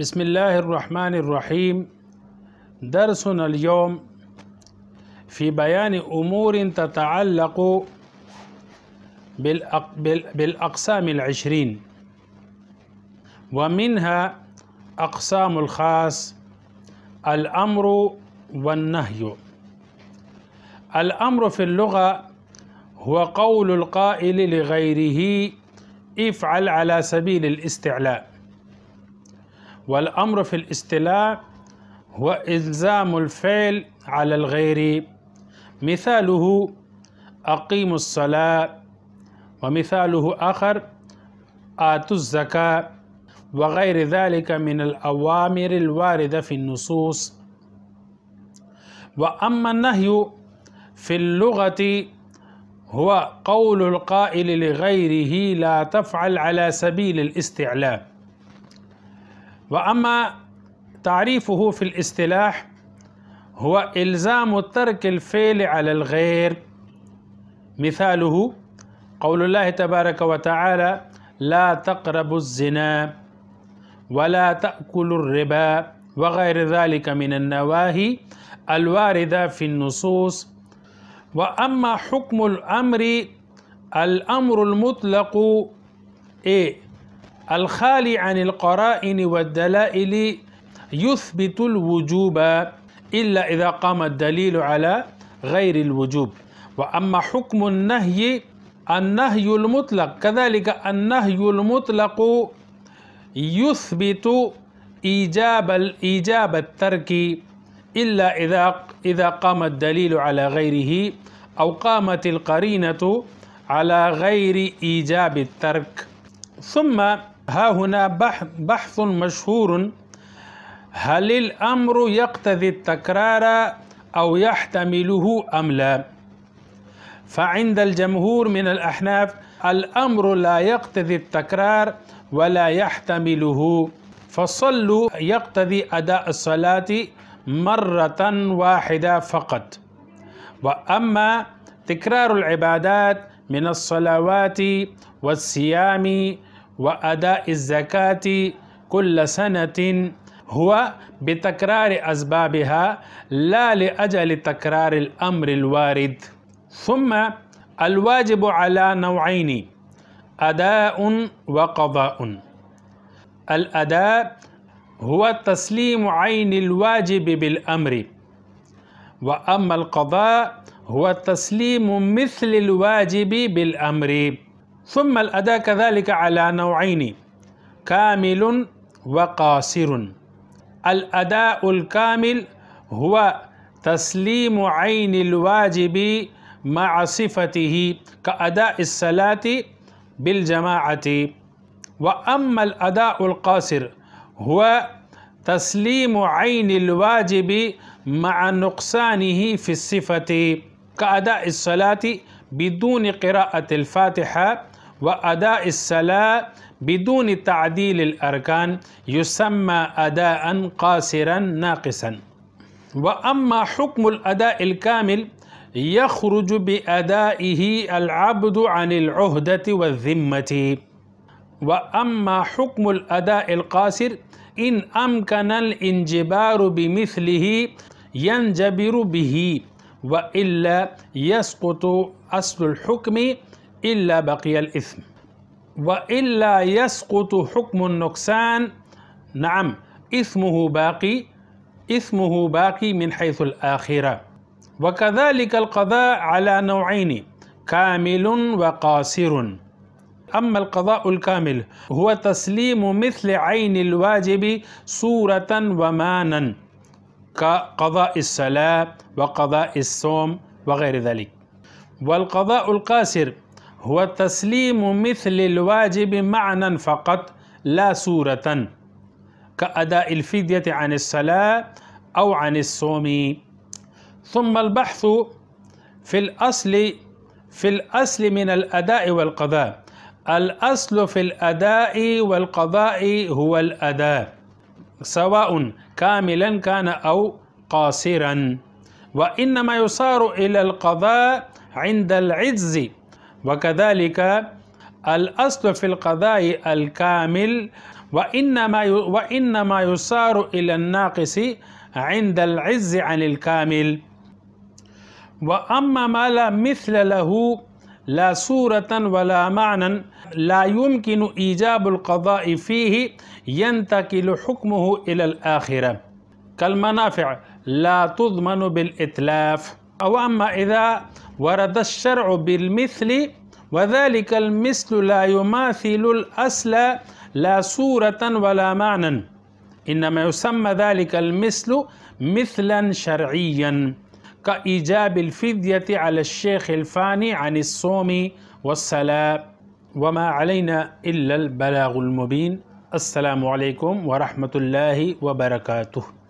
بسم الله الرحمن الرحيم درسنا اليوم في بيان أمور تتعلق بالأقسام العشرين ومنها أقسام الخاص الأمر والنهي الأمر في اللغة هو قول القائل لغيره افعل على سبيل الاستعلاء والأمر في الاستلاء هو إلزام الفعل على الغير مثاله أقيموا الصلاة ومثاله آخر آتوا الزكاة وغير ذلك من الأوامر الواردة في النصوص وأما النهي في اللغة هو قول القائل لغيره لا تفعل على سبيل الاستعلام وأما تعريفه في الاصطلاح هو إلزام ترك الفعل على الغير مثاله قول الله تبارك وتعالى لا تقربوا الزنا ولا تأكلوا الربا وغير ذلك من النواهي الواردة في النصوص وأما حكم الأمر الأمر المطلق إيه الخالي عن القرائن والدلائل يثبت الوجوب إلا إذا قام الدليل على غير الوجوب وأما حكم النهي النهي المطلق كذلك النهي المطلق يثبت إيجاب الإيجاب الترك إلا إذا إذا قام الدليل على غيره أو قامت القرينة على غير إيجاب الترك ثم ها هنا بحث مشهور هل الأمر يقتضي التكرار أو يحتمله أم لا فعند الجمهور من الأحناف الأمر لا يقتضي التكرار ولا يحتمله فصلوا يقتضي أداء الصلاة مرة واحدة فقط وأما تكرار العبادات من الصلوات والصيام وأداء الزكاة كل سنة هو بتكرار أسبابها لا لأجل تكرار الأمر الوارد ثم الواجب على نوعين أداء وقضاء الأداء هو تسليم عين الواجب بالأمر وأما القضاء هو تسليم مثل الواجب بالأمر ثم الأداء كذلك على نوعين كامل وقاصر الأداء الكامل هو تسليم عين الواجب مع صفته كأداء الصلاة بالجماعة وأما الأداء القاصر هو تسليم عين الواجب مع نقصانه في الصفة كأداء الصلاة بدون قراءة الفاتحة وأداء الصلاة بدون تعديل الأركان يسمى أداء قاصرا ناقصا وأما حكم الأداء الكامل يخرج بأدائه العبد عن العهدة والذمة وأما حكم الأداء القاصر إن أمكن الانجبار بمثله ينجبر به وإلا يسقط أصل الحكم إلا بقي الإثم وإلا يسقط حكم النقصان نعم إثمه باقي إثمه باقي من حيث الآخرة وكذلك القضاء على نوعين كامل وقاصر أما القضاء الكامل هو تسليم مثل عين الواجب صورة ومانا كقضاء الصلاة وقضاء الصوم وغير ذلك والقضاء القاصر هو تسليم مثل الواجب معنى فقط لا صورة كأداء الفدية عن الصلاة أو عن الصوم ثم البحث في الأصل في الأصل من الأداء والقضاء الأصل في الأداء والقضاء هو الأداء سواء كاملا كان أو قاصرا وإنما يصار إلى القضاء عند العجز وكذلك الأصل في القضاء الكامل وإنما وإنما يصار إلى الناقص عند العز عن الكامل وأما ما لا مثل له لا صورة ولا معنى لا يمكن إيجاب القضاء فيه ينتقل حكمه إلى الآخرة كالمنافع لا تضمن بالإتلاف أو أما إذا ورد الشرع بالمثل وذلك المثل لا يماثل الأصل لا صورة ولا معنى إنما يسمى ذلك المثل مثلا شرعيا كإيجاب الفدية على الشيخ الفاني عن الصوم والصلاة وما علينا إلا البلاغ المبين السلام عليكم ورحمة الله وبركاته